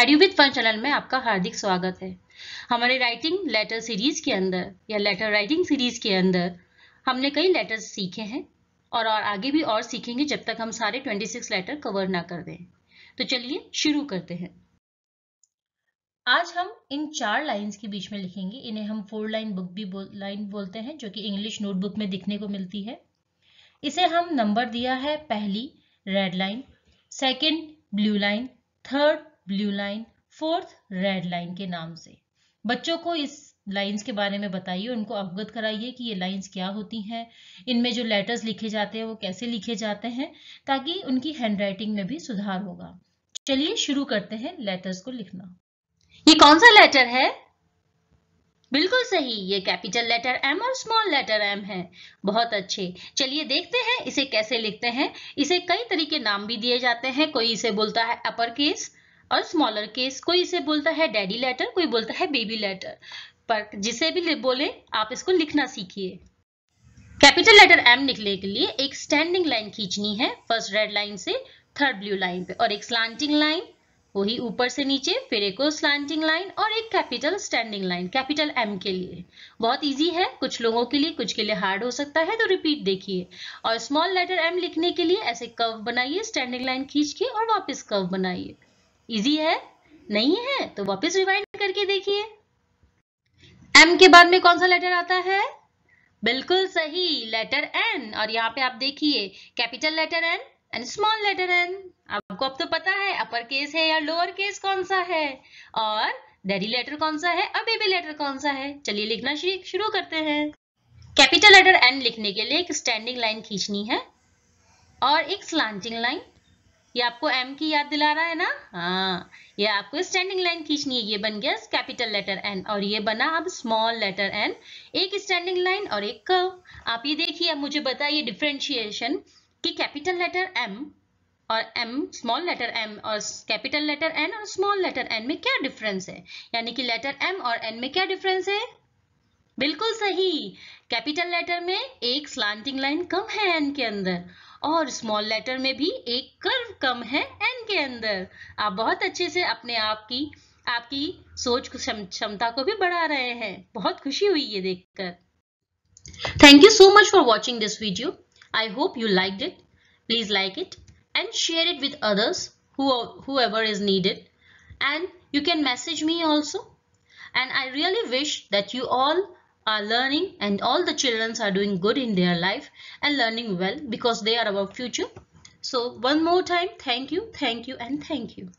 एडुविथ fun channel में आपका हार्दिक स्वागत है हमारे राइटिंग लेटर सीरीज के अंदर या लेटर राइटिंग सीरीज के अंदर हमने कई लेटर्स सीखे हैं और और आगे भी और सीखेंगे जब तक हम सारे 26 लेटर कवर ना कर दें तो चलिए शुरू करते हैं आज हम इन चार लाइंस के बीच में लिखेंगे इन्हें हम फोर लाइन बुक भी बो, लाइन बोलते हैं जो कि इंग्लिश नोटबुक में दिखने को मिलती है इसे हम नंबर दिया है पहली red line second blue line third blue line fourth red line के नाम से बच्चों को इस लाइंस के बारे में बताइए उनको अवगत कराइए कि ये लाइंस क्या होती हैं इनमें जो लेटर्स लिखे जाते हैं वो कैसे लिखे जाते हैं ताकि उनकी हैंडराइटिंग में भी सुधार होगा चलिए शुरू करते हैं लेटर्स को लिखना ये कौन सा लेटर है बिल्कुल सही ये कैपिटल लेटर एम और स्मॉल लेटर एम है बहुत अच्छे चलिए देखते हैं इसे कैसे लिखते हैं इसे कई तरीके नाम भी दिए जाते हैं कोई इसे बोलता है अपर केस और स्मॉलर केस कोई इसे बोलता है डैडी लेटर कोई बोलता है बेबी लेटर पर जिसे भी बोले आप इसको लिखना सीखिए कैपिटल लेटर एम निकले के लिए एक स्टैंडिंग लाइन खींचनी है फर्स्ट रेड लाइन से थर्ड ब्लू लाइन पे और एक स्लांटिंग लाइन वही ऊपर से नीचे फिर एक स्लांटिंग लाइन और एक capital standing line capital M के लिए बहुत इजी है कुछ लोगों के लिए कुछ के लिए हार्ड हो सकता है तो रिपीट देखिए और स्मॉल लेटर एम लिखने के लिए ऐसे कर्व बनाइए स्टैंडिंग लाइन खींच के और वापस कर्व बनाइए इजी है नहीं है तो वापस रिवाइंड करके देखिए एम के बाद में कौन सा लेटर आता है बिल्कुल सही लेटर एन और यहाँ पे आप देखिए capital letter N and small letter N आपको अब तो पता है अपर केस है या लोअर केस कौन सा है और डेरी लेटर कौन सा है और बेबी लेटर कौन सा है चलिए लिखना शुरू करते हैं कैपिटल लेटर एन लिखने के लिए एक स्टैंडिंग लाइन खींचनी है और एक स्लांटिंग लाइन ये आपको एम की याद दिला रहा है ना हाँ ये आपको स्टैंडिंग लाइन खींचनी है ये बन गया कैपिटल लेटर एन और ये बना अब स्मॉल लेटर एन एक स्टैंडिंग लाइन और एक कर्व आप ये देखिए अब मुझे बताइए डिफ्रेंशिएशन कि कैपिटल लेटर एम और एम स्मॉल लेटर एम और कैपिटल लेटर एन और स्मॉल लेटर एन में क्या डिफरेंस है यानी कि लेटर एम और एन में क्या डिफरेंस है बिल्कुल सही कैपिटल लेटर में एक स्लांटिंग लाइन कम है एन के अंदर और स्मॉल लेटर में भी एक कर्व कम है एन के अंदर आप बहुत अच्छे से अपने आप की आपकी सोच क्षमता को भी बढ़ा रहे हैं बहुत खुशी हुई ये देखकर thank you so much for watching this video I hope you like it please like it and share it with others who whoever is needed and you can message me also and i really wish that you all are learning and all the children are doing good in their life and learning well because they are our future. So one more time, thank you, thank you and thank you.